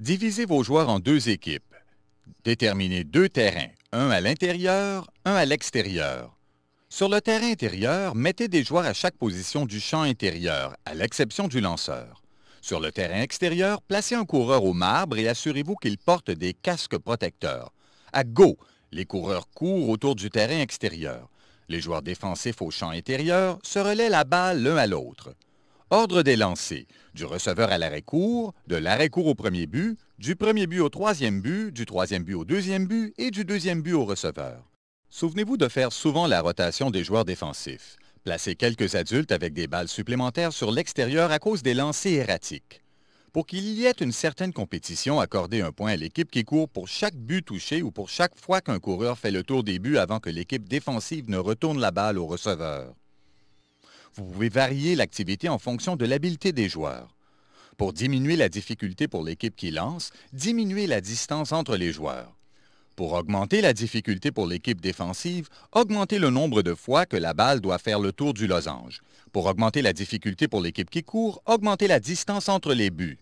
Divisez vos joueurs en deux équipes. Déterminez deux terrains, un à l'intérieur, un à l'extérieur. Sur le terrain intérieur, mettez des joueurs à chaque position du champ intérieur, à l'exception du lanceur. Sur le terrain extérieur, placez un coureur au marbre et assurez-vous qu'il porte des casques protecteurs. À gauche, les coureurs courent autour du terrain extérieur. Les joueurs défensifs au champ intérieur se relaient la balle l'un à l'autre. Ordre des lancers. Du receveur à l'arrêt-court, de l'arrêt-court au premier but, du premier but au troisième but, du troisième but au deuxième but et du deuxième but au receveur. Souvenez-vous de faire souvent la rotation des joueurs défensifs. Placez quelques adultes avec des balles supplémentaires sur l'extérieur à cause des lancers erratiques. Pour qu'il y ait une certaine compétition, accordez un point à l'équipe qui court pour chaque but touché ou pour chaque fois qu'un coureur fait le tour des buts avant que l'équipe défensive ne retourne la balle au receveur vous pouvez varier l'activité en fonction de l'habileté des joueurs. Pour diminuer la difficulté pour l'équipe qui lance, diminuez la distance entre les joueurs. Pour augmenter la difficulté pour l'équipe défensive, augmentez le nombre de fois que la balle doit faire le tour du losange. Pour augmenter la difficulté pour l'équipe qui court, augmentez la distance entre les buts.